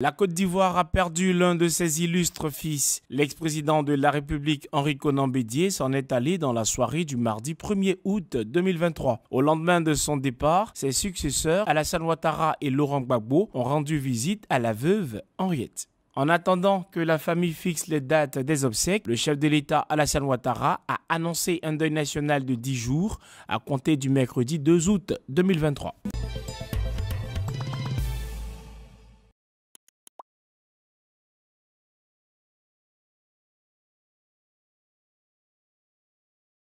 La Côte d'Ivoire a perdu l'un de ses illustres fils. L'ex-président de la République Henri Conan Bédier s'en est allé dans la soirée du mardi 1er août 2023. Au lendemain de son départ, ses successeurs Alassane Ouattara et Laurent Gbagbo ont rendu visite à la veuve Henriette. En attendant que la famille fixe les dates des obsèques, le chef de l'État Alassane Ouattara a annoncé un deuil national de 10 jours à compter du mercredi 2 août 2023.